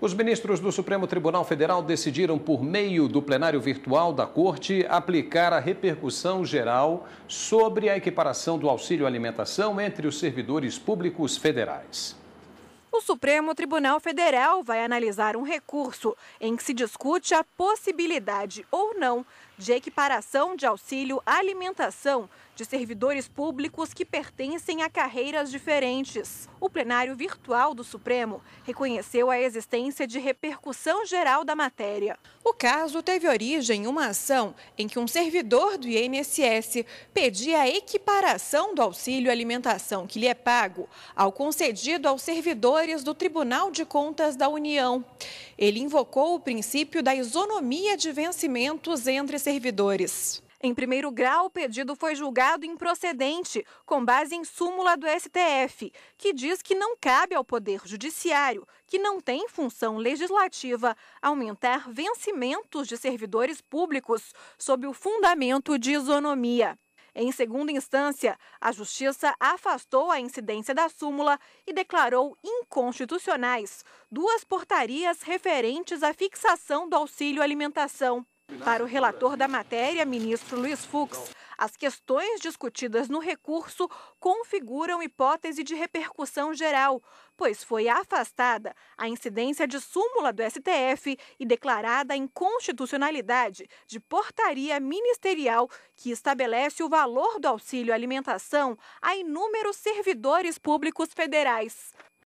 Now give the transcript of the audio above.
Os ministros do Supremo Tribunal Federal decidiram, por meio do plenário virtual da Corte, aplicar a repercussão geral sobre a equiparação do auxílio alimentação entre os servidores públicos federais. O Supremo Tribunal Federal vai analisar um recurso em que se discute a possibilidade ou não de equiparação de auxílio alimentação de servidores públicos que pertencem a carreiras diferentes. O plenário virtual do Supremo reconheceu a existência de repercussão geral da matéria. O caso teve origem em uma ação em que um servidor do INSS pedia a equiparação do auxílio alimentação que lhe é pago ao concedido aos servidores do Tribunal de Contas da União. Ele invocou o princípio da isonomia de vencimentos entre servidores. Em primeiro grau, o pedido foi julgado improcedente, com base em súmula do STF, que diz que não cabe ao Poder Judiciário, que não tem função legislativa, aumentar vencimentos de servidores públicos sob o fundamento de isonomia. Em segunda instância, a Justiça afastou a incidência da súmula e declarou inconstitucionais duas portarias referentes à fixação do auxílio alimentação. Para o relator da matéria, ministro Luiz Fux, as questões discutidas no recurso configuram hipótese de repercussão geral, pois foi afastada a incidência de súmula do STF e declarada a inconstitucionalidade de portaria ministerial que estabelece o valor do auxílio alimentação a inúmeros servidores públicos federais.